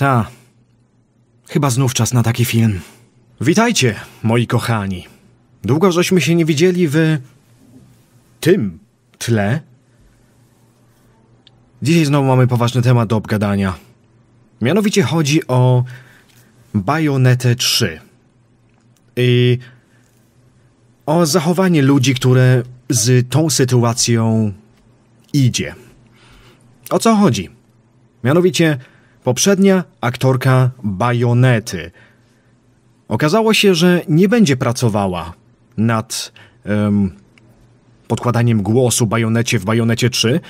Ta. Chyba znów czas na taki film. Witajcie, moi kochani. Długo żeśmy się nie widzieli w... tym tle. Dzisiaj znowu mamy poważny temat do obgadania. Mianowicie chodzi o... Bajonetę 3. I... o zachowanie ludzi, które z tą sytuacją idzie. O co chodzi? Mianowicie poprzednia aktorka bajonety. Okazało się, że nie będzie pracowała nad um, podkładaniem głosu bajonecie w bajonecie 3.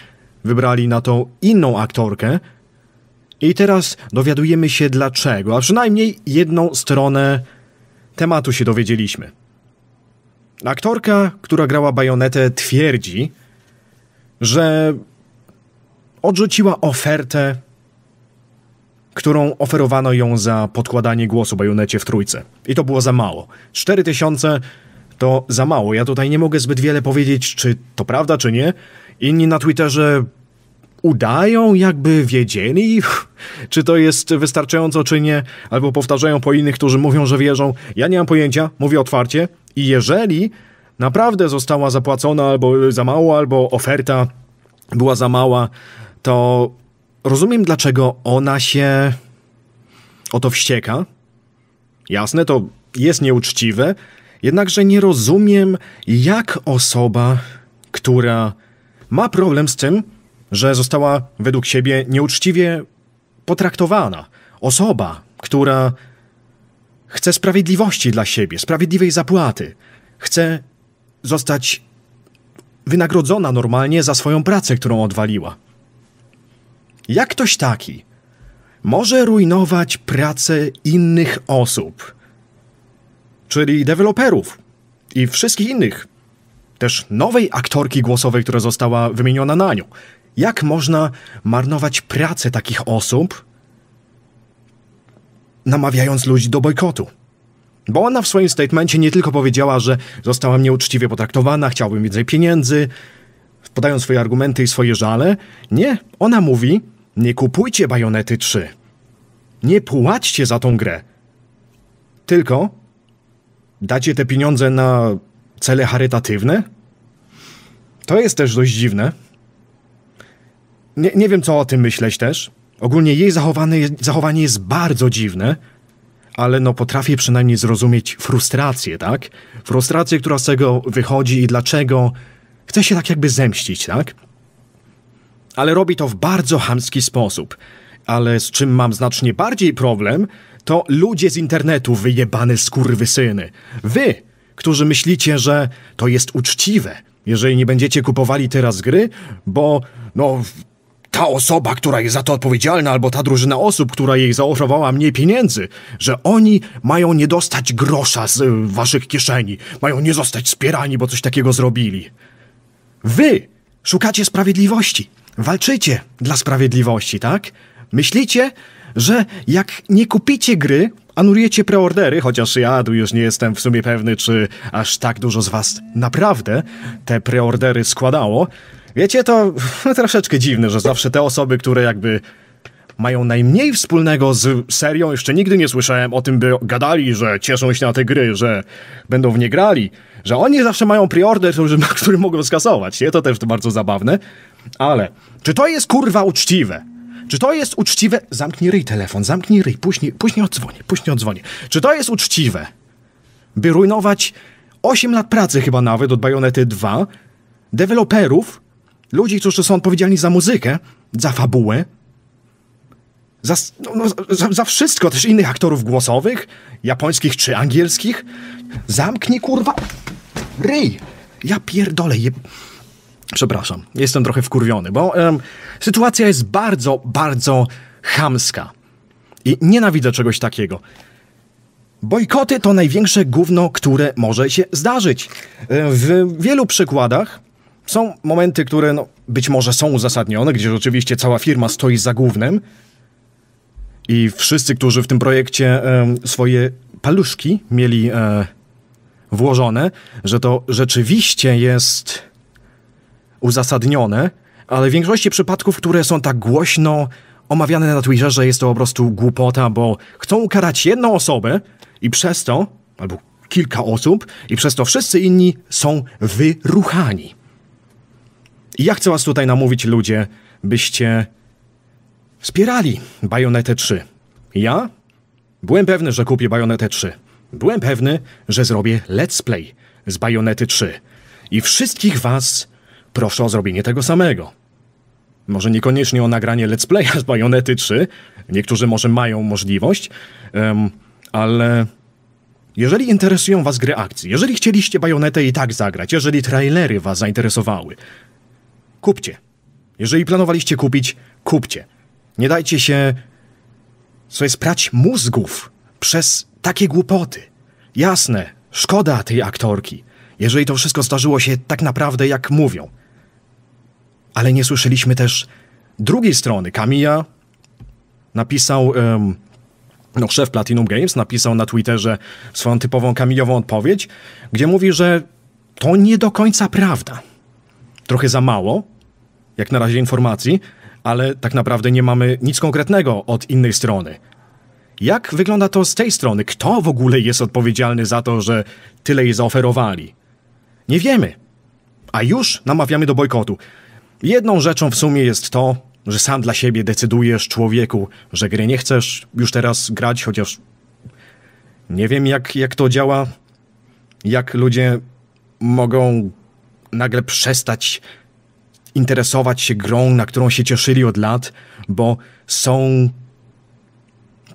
Wybrali na tą inną aktorkę. I teraz dowiadujemy się dlaczego, a przynajmniej jedną stronę tematu się dowiedzieliśmy. Aktorka, która grała bajonetę, twierdzi, że odrzuciła ofertę którą oferowano ją za podkładanie głosu bajonecie w trójce. I to było za mało. 4000 to za mało. Ja tutaj nie mogę zbyt wiele powiedzieć, czy to prawda, czy nie. Inni na Twitterze udają, jakby wiedzieli, czy to jest wystarczająco, czy nie, albo powtarzają po innych, którzy mówią, że wierzą. Ja nie mam pojęcia, mówię otwarcie. I jeżeli naprawdę została zapłacona albo za mało, albo oferta była za mała, to rozumiem, dlaczego ona się o to wścieka. Jasne, to jest nieuczciwe, jednakże nie rozumiem, jak osoba, która ma problem z tym, że została według siebie nieuczciwie potraktowana, osoba, która chce sprawiedliwości dla siebie, sprawiedliwej zapłaty, chce zostać wynagrodzona normalnie za swoją pracę, którą odwaliła. Jak ktoś taki może rujnować pracę innych osób, czyli deweloperów i wszystkich innych, też nowej aktorki głosowej, która została wymieniona na nią. Jak można marnować pracę takich osób, namawiając ludzi do bojkotu? Bo ona w swoim statemencie nie tylko powiedziała, że mnie nieuczciwie potraktowana, chciałbym więcej pieniędzy, podając swoje argumenty i swoje żale. Nie, ona mówi, nie kupujcie bajonety 3. Nie płaćcie za tą grę. Tylko dacie te pieniądze na cele charytatywne? To jest też dość dziwne. Nie, nie wiem, co o tym myśleć też. Ogólnie jej zachowanie jest bardzo dziwne, ale no potrafię przynajmniej zrozumieć frustrację, tak? Frustrację, która z tego wychodzi i dlaczego chce się tak jakby zemścić, tak? ale robi to w bardzo hamski sposób. Ale z czym mam znacznie bardziej problem, to ludzie z internetu wyjebane skurwysyny. Wy, którzy myślicie, że to jest uczciwe, jeżeli nie będziecie kupowali teraz gry, bo no ta osoba, która jest za to odpowiedzialna, albo ta drużyna osób, która jej zaoferowała mniej pieniędzy, że oni mają nie dostać grosza z y, waszych kieszeni, mają nie zostać wspierani, bo coś takiego zrobili. Wy szukacie sprawiedliwości walczycie dla sprawiedliwości, tak? Myślicie, że jak nie kupicie gry, anulujecie preordery, chociaż ja tu już nie jestem w sumie pewny, czy aż tak dużo z was naprawdę te preordery składało. Wiecie, to troszeczkę dziwne, że zawsze te osoby, które jakby mają najmniej wspólnego z serią, jeszcze nigdy nie słyszałem o tym, by gadali, że cieszą się na te gry, że będą w nie grali, że oni zawsze mają preorder, który, mogą skasować, nie? To też to bardzo zabawne. Ale czy to jest kurwa uczciwe? Czy to jest uczciwe? Zamknij ryj telefon, zamknij ryj, później, później odzwonię, później odzwonię. Czy to jest uczciwe, by rujnować 8 lat pracy chyba nawet od Bajonety 2, deweloperów, ludzi, którzy są odpowiedzialni za muzykę, za fabułę, za, no, no, za, za, wszystko, też innych aktorów głosowych, japońskich czy angielskich. Zamknij, kurwa, ryj! Ja pierdolę, je... Przepraszam, jestem trochę wkurwiony, bo um, sytuacja jest bardzo, bardzo chamska. I nienawidzę czegoś takiego. Bojkoty to największe gówno, które może się zdarzyć. W wielu przykładach są momenty, które no, być może są uzasadnione, gdzie rzeczywiście cała firma stoi za głównym i wszyscy, którzy w tym projekcie e, swoje paluszki mieli e, włożone, że to rzeczywiście jest uzasadnione, ale w większości przypadków, które są tak głośno omawiane na Twitterze, jest to po prostu głupota, bo chcą ukarać jedną osobę i przez to, albo kilka osób, i przez to wszyscy inni są wyruchani. I ja chcę was tutaj namówić, ludzie, byście wspierali Bajonetę 3. Ja byłem pewny, że kupię Bajonetę 3. Byłem pewny, że zrobię let's play z Bajonety 3. I wszystkich was proszę o zrobienie tego samego. Może niekoniecznie o nagranie let's playa z Bajonety 3, niektórzy może mają możliwość, um, ale jeżeli interesują was gry akcji, jeżeli chcieliście Bajonetę i tak zagrać, jeżeli trailery was zainteresowały, kupcie. Jeżeli planowaliście kupić, kupcie. Nie dajcie się sobie sprać mózgów przez takie głupoty. Jasne, szkoda tej aktorki, jeżeli to wszystko zdarzyło się tak naprawdę jak mówią ale nie słyszeliśmy też drugiej strony. Kamiya napisał, um, no szef Platinum Games napisał na Twitterze swoją typową kamijową odpowiedź, gdzie mówi, że to nie do końca prawda. Trochę za mało, jak na razie informacji, ale tak naprawdę nie mamy nic konkretnego od innej strony. Jak wygląda to z tej strony? Kto w ogóle jest odpowiedzialny za to, że tyle jej zaoferowali? Nie wiemy. A już namawiamy do bojkotu. Jedną rzeczą w sumie jest to, że sam dla siebie decydujesz, człowieku, że gry nie chcesz już teraz grać, chociaż nie wiem, jak, jak to działa, jak ludzie mogą nagle przestać interesować się grą, na którą się cieszyli od lat, bo są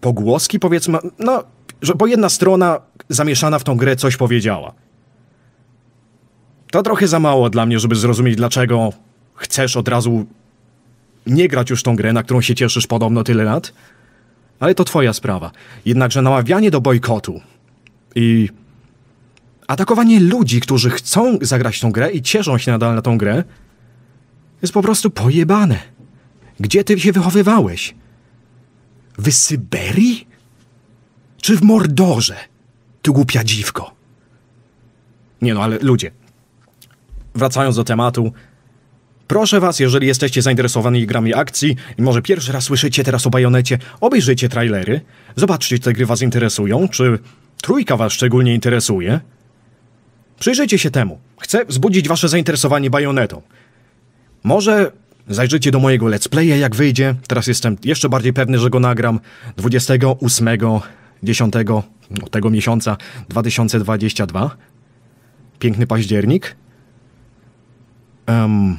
pogłoski, powiedzmy, no, że bo jedna strona zamieszana w tą grę coś powiedziała. To trochę za mało dla mnie, żeby zrozumieć, dlaczego chcesz od razu nie grać już tą grę, na którą się cieszysz podobno tyle lat, ale to twoja sprawa. Jednakże namawianie do bojkotu i atakowanie ludzi, którzy chcą zagrać tą grę i cieszą się nadal na tą grę, jest po prostu pojebane. Gdzie ty się wychowywałeś? W Syberii? Czy w Mordorze? Ty głupia dziwko. Nie no, ale ludzie. Wracając do tematu, Proszę was, jeżeli jesteście zainteresowani grami akcji i może pierwszy raz słyszycie teraz o Bajonecie, obejrzyjcie trailery, zobaczcie, czy te gry was interesują, czy trójka was szczególnie interesuje. Przyjrzyjcie się temu. Chcę wzbudzić wasze zainteresowanie Bajonetą. Może zajrzyjcie do mojego let's playa, jak wyjdzie. Teraz jestem jeszcze bardziej pewny, że go nagram 28 10 no, tego miesiąca 2022. Piękny październik. Um,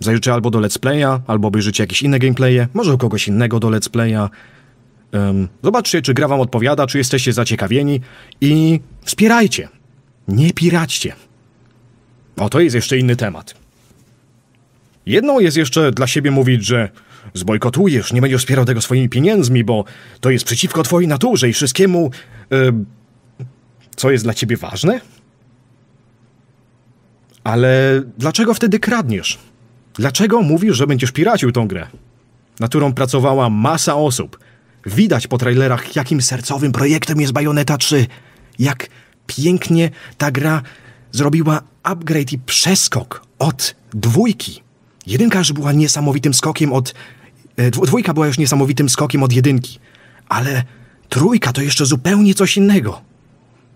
Zajrzycie albo do let's playa, albo obejrzycie jakieś inne gameplaye, może u kogoś innego do let's playa. Um, zobaczcie, czy gra wam odpowiada, czy jesteście zaciekawieni i wspierajcie. Nie piraćcie. O, to jest jeszcze inny temat. Jedną jest jeszcze dla siebie mówić, że zbojkotujesz, nie będziesz wspierał tego swoimi pieniędzmi, bo to jest przeciwko twojej naturze i wszystkiemu, yy, co jest dla ciebie ważne. Ale dlaczego wtedy kradniesz? Dlaczego mówisz, że będziesz piracił tą grę? Na którą pracowała masa osób. Widać po trailerach, jakim sercowym projektem jest Bayonetta 3. Jak pięknie ta gra zrobiła upgrade i przeskok od dwójki. Jedynka już była niesamowitym skokiem od... E, dwójka była już niesamowitym skokiem od jedynki. Ale trójka to jeszcze zupełnie coś innego.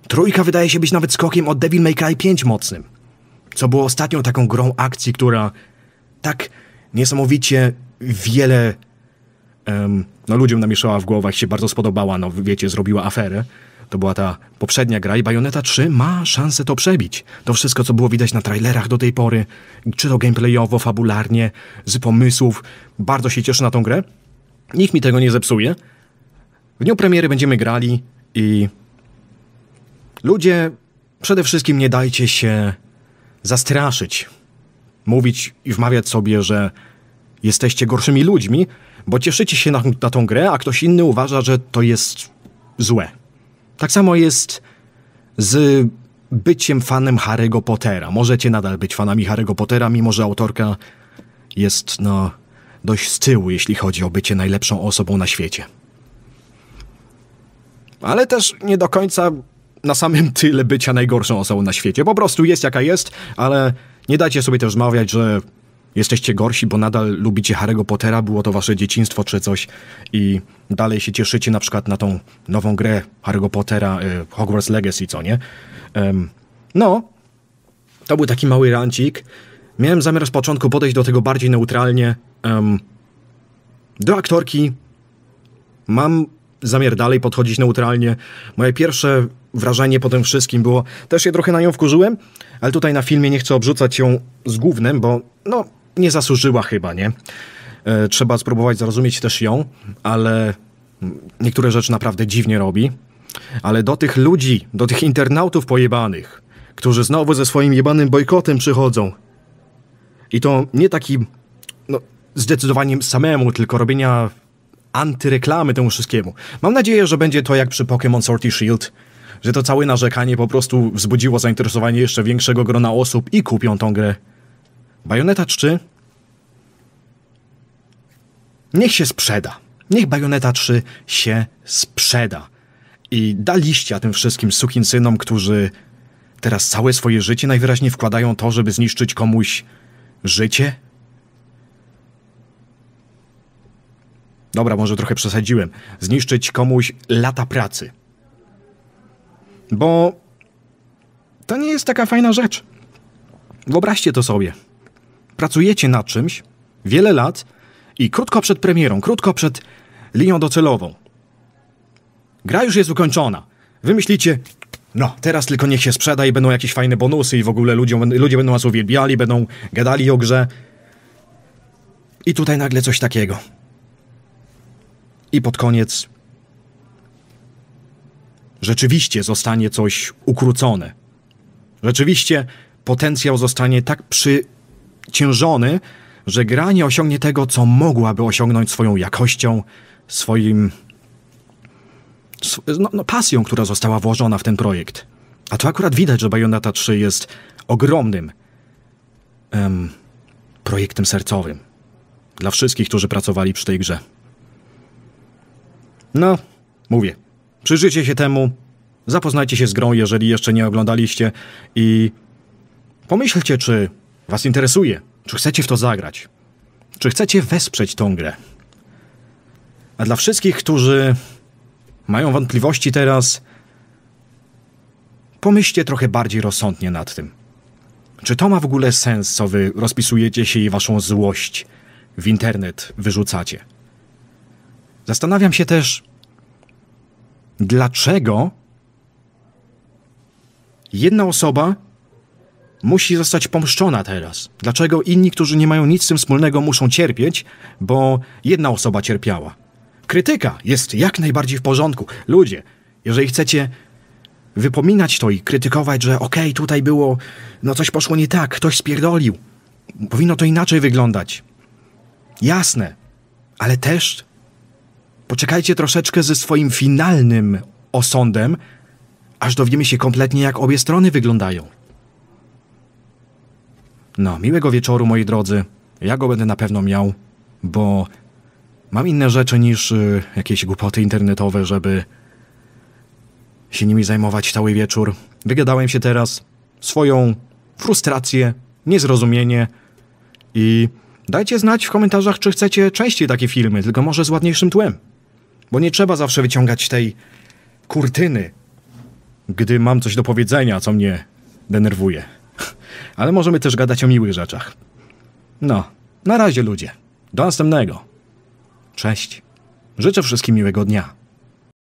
Trójka wydaje się być nawet skokiem od Devil May Cry 5 mocnym. Co było ostatnią taką grą akcji, która tak niesamowicie wiele um, no, ludziom namieszała w głowach, się bardzo spodobała, no wiecie, zrobiła aferę. To była ta poprzednia gra i Bayonetta 3 ma szansę to przebić. To wszystko, co było widać na trailerach do tej pory, czy to gameplayowo, fabularnie, z pomysłów. Bardzo się cieszę na tą grę. Nikt mi tego nie zepsuje. W dniu premiery będziemy grali i ludzie, przede wszystkim nie dajcie się zastraszyć mówić i wmawiać sobie, że jesteście gorszymi ludźmi, bo cieszycie się na, na tą grę, a ktoś inny uważa, że to jest złe. Tak samo jest z byciem fanem Harry'ego Pottera. Możecie nadal być fanami Harry'ego Pottera, mimo że autorka jest, no, dość z tyłu, jeśli chodzi o bycie najlepszą osobą na świecie. Ale też nie do końca na samym tyle bycia najgorszą osobą na świecie. Po prostu jest jaka jest, ale nie dajcie sobie też mawiać, że jesteście gorsi, bo nadal lubicie Harry'ego Pottera, było to wasze dzieciństwo czy coś i dalej się cieszycie na przykład na tą nową grę Harry'ego Pottera, y, Hogwarts Legacy, co nie? Ym, no, to był taki mały rancik. Miałem zamiar z początku podejść do tego bardziej neutralnie. Ym, do aktorki mam zamiar dalej podchodzić neutralnie. Moje pierwsze wrażenie potem wszystkim było. Też się trochę na nią wkurzyłem, ale tutaj na filmie nie chcę obrzucać ją z głównym, bo no, nie zasłużyła chyba, nie? E, trzeba spróbować zrozumieć też ją, ale niektóre rzeczy naprawdę dziwnie robi. Ale do tych ludzi, do tych internautów pojebanych, którzy znowu ze swoim jebanym bojkotem przychodzą. I to nie taki, no, zdecydowanie samemu, tylko robienia antyreklamy temu wszystkiemu. Mam nadzieję, że będzie to jak przy Pokémon Sword i Shield, że to całe narzekanie po prostu wzbudziło zainteresowanie jeszcze większego grona osób i kupią tą grę. Bajoneta 3 niech się sprzeda. Niech Bajoneta 3 się sprzeda. I daliście tym wszystkim sukinsynom, którzy teraz całe swoje życie najwyraźniej wkładają to, żeby zniszczyć komuś życie? Dobra, może trochę przesadziłem. Zniszczyć komuś lata pracy. Bo to nie jest taka fajna rzecz. Wyobraźcie to sobie. Pracujecie nad czymś wiele lat i krótko przed premierą, krótko przed linią docelową. Gra już jest ukończona. Wymyślicie, no, teraz tylko niech się sprzeda i będą jakieś fajne bonusy i w ogóle ludzie będą nas uwielbiali, będą gadali o grze. I tutaj nagle coś takiego. I pod koniec rzeczywiście zostanie coś ukrócone. Rzeczywiście potencjał zostanie tak przyciężony, że gra nie osiągnie tego, co mogłaby osiągnąć swoją jakością, swoim no, no, pasją, która została włożona w ten projekt. A to akurat widać, że Bayonetta 3 jest ogromnym em, projektem sercowym dla wszystkich, którzy pracowali przy tej grze. No, mówię, Przyjrzyjcie się temu, zapoznajcie się z grą, jeżeli jeszcze nie oglądaliście i pomyślcie, czy was interesuje, czy chcecie w to zagrać, czy chcecie wesprzeć tą grę. A dla wszystkich, którzy mają wątpliwości teraz, pomyślcie trochę bardziej rozsądnie nad tym. Czy to ma w ogóle sens, co wy rozpisujecie się i waszą złość w internet wyrzucacie? Zastanawiam się też, dlaczego jedna osoba musi zostać pomszczona teraz? Dlaczego inni, którzy nie mają nic z tym wspólnego, muszą cierpieć, bo jedna osoba cierpiała? Krytyka jest jak najbardziej w porządku. Ludzie, jeżeli chcecie wypominać to i krytykować, że okej, okay, tutaj było, no coś poszło nie tak, ktoś spierdolił, powinno to inaczej wyglądać. Jasne, ale też Poczekajcie troszeczkę ze swoim finalnym osądem, aż dowiemy się kompletnie, jak obie strony wyglądają. No, miłego wieczoru, moi drodzy. Ja go będę na pewno miał, bo mam inne rzeczy niż y, jakieś głupoty internetowe, żeby się nimi zajmować cały wieczór. Wygadałem się teraz swoją frustrację, niezrozumienie i dajcie znać w komentarzach, czy chcecie częściej takie filmy, tylko może z ładniejszym tłem. Bo nie trzeba zawsze wyciągać tej kurtyny, gdy mam coś do powiedzenia, co mnie denerwuje. Ale możemy też gadać o miłych rzeczach. No, na razie ludzie. Do następnego. Cześć. Życzę wszystkim miłego dnia.